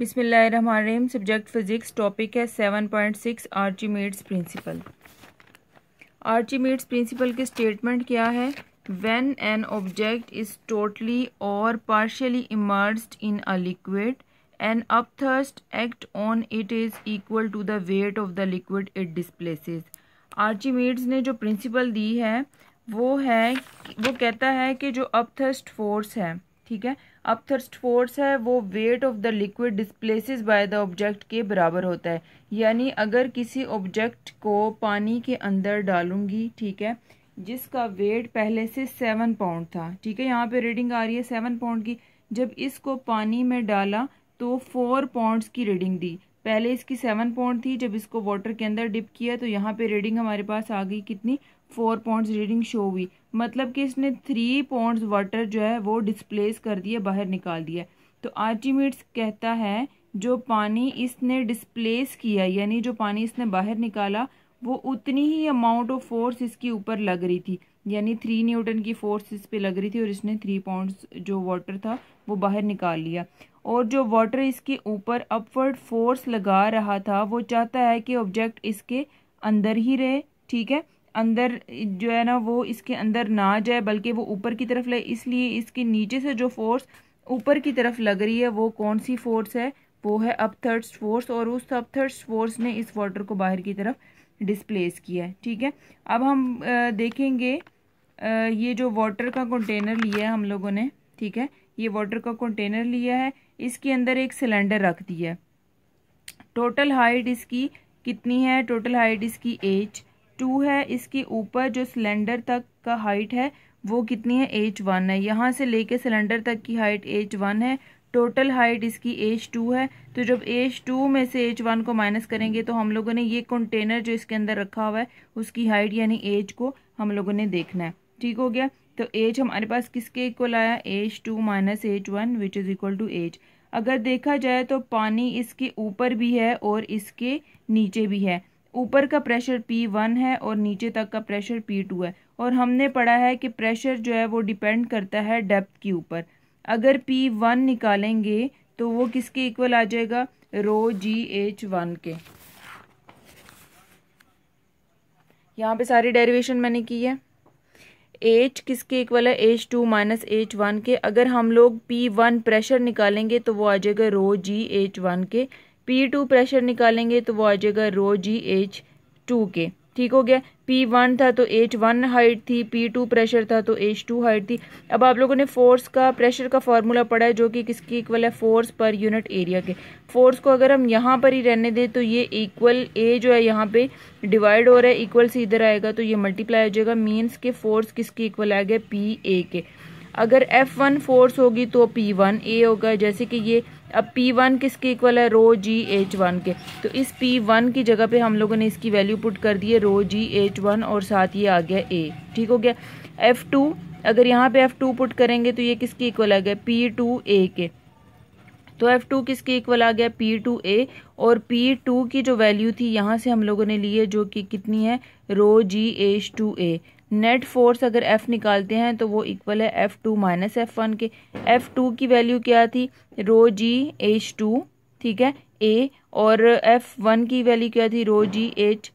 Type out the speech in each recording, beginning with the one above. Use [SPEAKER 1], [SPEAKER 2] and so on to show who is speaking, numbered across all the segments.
[SPEAKER 1] बिसमिल्ल subject physics topic है seven point six archi Archimedes principle archi Archimedes principle के statement क्या है when an object is totally और partially immerse in a liquid an up upthrust act on it is equal to the weight of the liquid it archi Archimedes ने जो principal दी है वो है वो कहता है कि जो अपथर्स्ट फोर्स है ठीक है अब थर्स्ट फोर्स है वो weight of the liquid displaces by the object के बराबर होता है यानी अगर किसी ऑब्जेक्ट को पानी के अंदर डालूंगी ठीक है जिसका वेट पहले से सेवन पाउंड था ठीक है यहाँ पे रीडिंग आ रही है सेवन पाउंड की जब इसको पानी में डाला तो फोर पाउंड की रीडिंग दी पहले इसकी सेवन पॉइंट थी जब इसको वाटर के अंदर डिप किया तो यहाँ पे रीडिंग हमारे पास आ गई कितनी फोर पॉइंट्स रीडिंग शो हुई मतलब कि इसने थ्री पॉइंट्स वाटर जो है वो डिस्प्लेस कर दिया बाहर निकाल दिया तो आर्टिमिट्स कहता है जो पानी इसने डिस्प्लेस किया यानी जो पानी इसने बाहर निकाला वो उतनी ही अमाउंट ऑफ फोर्स इसके ऊपर लग रही थी यानी थ्री न्यूटन की फोर्स इस पर लग रही थी और इसने थ्री पाउंड्स जो वाटर था वो बाहर निकाल लिया और जो वाटर इसके ऊपर अपवर्ड फोर्स लगा रहा था वो चाहता है कि ऑब्जेक्ट इसके अंदर ही रहे ठीक है अंदर जो है ना वो इसके अंदर ना जाए बल्कि वो ऊपर की तरफ ले इसलिए इसके नीचे से जो फोर्स ऊपर की तरफ लग रही है वो कौन सी फोर्स है वो है अपथर्ड्स फोर्स और उस थर्ड फोर्स ने इस वाटर को बाहर की तरफ डिस्प्लेस किया है ठीक है अब हम देखेंगे ये जो वाटर का कंटेनर लिया है हम लोगों ने ठीक है ये वाटर का कंटेनर लिया है इसके अंदर एक सिलेंडर रख दिया है टोटल हाइट इसकी कितनी है टोटल हाइट इसकी एच टू है इसके ऊपर जो सिलेंडर तक का हाइट है वो कितनी है एच वन है यहाँ से लेके सिलेंडर तक की हाइट एच वन है टोटल हाइट इसकी एच टू है तो जब एच टू में से एच वन को माइनस करेंगे तो हम लोगों ने ये कंटेनर जो इसके अंदर रखा हुआ है उसकी हाइट यानी एच को हम लोगों ने देखना है ठीक हो गया तो एच हमारे पास किसके इक्वल आया H two minus H one which is equal to H अगर देखा जाए तो पानी इसके ऊपर भी है और इसके नीचे भी है ऊपर का प्रेशर P1 है और नीचे तक का प्रेशर P2 है और हमने पढ़ा है कि प्रेशर जो है वो डिपेंड करता है डेप्थ के ऊपर अगर P1 निकालेंगे तो वो किसके इक्वल आ जाएगा रो जी एच वन के यहाँ पे सारी डेरिवेशन मैंने की है एच किसके इक्वल है H two minus H one के अगर हम लोग पी वन प्रेशर निकालेंगे तो वो आ जाएगा रो जी एच वन के पी टू प्रेशर निकालेंगे तो वो आ जाएगा रो जी एच टू के ठीक हो गया पी वन था तो एच वन हाइट थी पी टू प्रेशर था तो एच टू हाइट थी अब आप लोगों ने फोर्स का प्रेशर का फार्मूला पढ़ा है जो कि किसकी इक्वल है फोर्स पर यूनिट एरिया के फोर्स को अगर हम यहाँ पर ही रहने दें तो ये इक्वल ए जो है यहाँ पे डिवाइड हो रहा है इक्वल से इधर आएगा तो ये मल्टीप्लाई हो जाएगा मीन्स के फोर्स किसकी इक्वल आ गया पी ए के अगर एफ वन फोर्स होगी तो पी वन ए होगा जैसे कि ये अब पी वन किसके इक्वल है रो जी एच वन के तो इस पी वन की जगह पे हम लोगों ने इसकी वैल्यू पुट कर दी है रो जी एच वन और साथ ये आ गया ए ठीक हो गया एफ टू अगर यहाँ पे एफ टू पुट करेंगे तो ये किसके इक्वल आ गया पी टू ए के तो एफ टू किसके इक्वल आ गया पी टू ए और पी टू की जो वैल्यू थी यहाँ से हम लोगों ने ली है जो कि कितनी है rho G H two A net force अगर एफ निकालते हैं तो वो इक्वल है F two minus F one के एफ टू की वैल्यू क्या थी रो जी एच टू ठीक है ए और एफ वन की वैल्यू क्या थी रो जी एच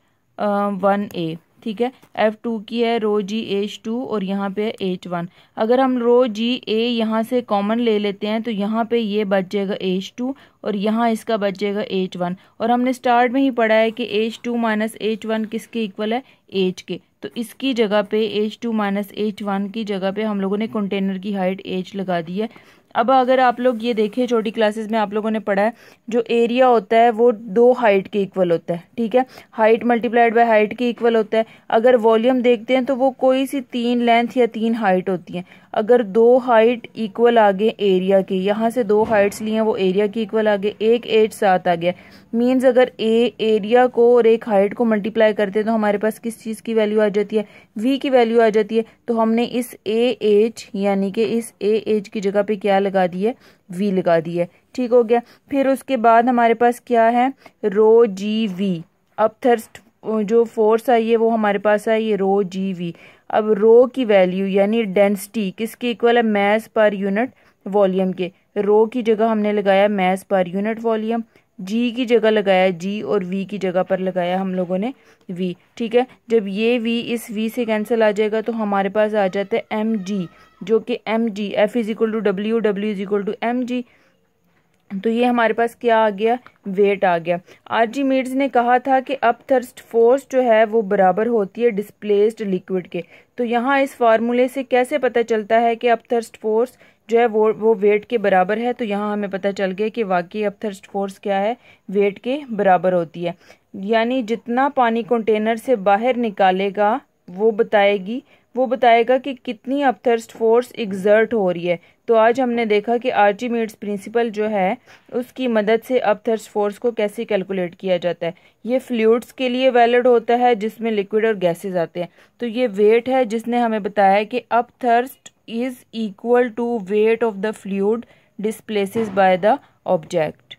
[SPEAKER 1] वन ए ठीक है एफ टू की है रो जी एच टू और यहाँ पे है एच वन अगर हम रो जी ए यहाँ से कॉमन ले लेते हैं तो यहाँ पे ये बच जाएगा एच टू और यहाँ इसका बचेगा एच वन और हमने स्टार्ट में ही पढ़ा है कि H two minus H one किसके इक्वल है एच के तो इसकी जगह पे H two minus H one की जगह पे हम लोगों ने कंटेनर की हाइट एच लगा दी है अब अगर आप लोग ये देखें छोटी क्लासेस में आप लोगों ने पढ़ा है जो एरिया होता है वो दो हाइट के इक्वल होता है ठीक है हाइट मल्टीप्लाइड बाय हाइट के इक्वल होता है अगर वॉल्यूम देखते हैं तो वो कोई सी तीन लेंथ या तीन हाइट होती है अगर दो हाइट इक्वल आ गए एरिया के यहाँ से दो हाइट्स लिए हैं वो एरिया के इक्वल आ गए एक एज सात आ गया मीन्स अगर ए एरिया को और एक हाइट को मल्टीप्लाई करते हैं तो हमारे पास किस चीज़ की वैल्यू आ जाती है वी की वैल्यू आ जाती है तो हमने इस ए एच यानी कि इस ए एच की जगह पर क्या लगा दी है वी लगा दी है ठीक हो गया फिर उसके बाद हमारे पास क्या है रो जी वी अब थर्स्ट जो फोर्स आई है वो हमारे पास आई है रो जी वी अब रो की वैल्यू यानी डेंसिटी किसके इक्वल है मैस पर यूनिट वॉल्यूम के रो की जगह हमने लगाया मैस पर यूनिट वॉल्यूम जी की जगह लगाया जी और वी की जगह पर लगाया हम लोगों ने वी ठीक है जब ये वी इस वी से कैंसिल आ जाएगा तो हमारे पास आ जाता है एम जी जो कि M G F is equal to W W is equal to M G तो ये हमारे पास क्या आ गया वेट आ गया आर्जीमेड्स ने कहा था कि अप थर्स्ट फोर्स जो है वो बराबर होती है डिस्प्लेस्ड लिक्विड के तो यहाँ इस फार्मूले से कैसे पता चलता है कि अप थर्स्ट फोर्स जो है वो वो वेट के बराबर है तो यहाँ हमें पता चल गया कि वाकई अप थर्स्ट फोर्स क्या है वेट के बराबर होती है यानी जितना पानी कंटेनर से बाहर निकालेगा वो बताएगी वो बताएगा कि कितनी अपथर्स्ट फोर्स एग्जर्ट हो रही है तो आज हमने देखा कि आर्जीमीड्स प्रिंसिपल जो है उसकी मदद से अपथर्स्ट फोर्स को कैसे कैलकुलेट किया जाता है ये फ्लूड्स के लिए वैलिड होता है जिसमें लिक्विड और गैसेज आते हैं तो ये वेट है जिसने हमें बताया कि upthrust is equal to weight of the fluid displaces by the object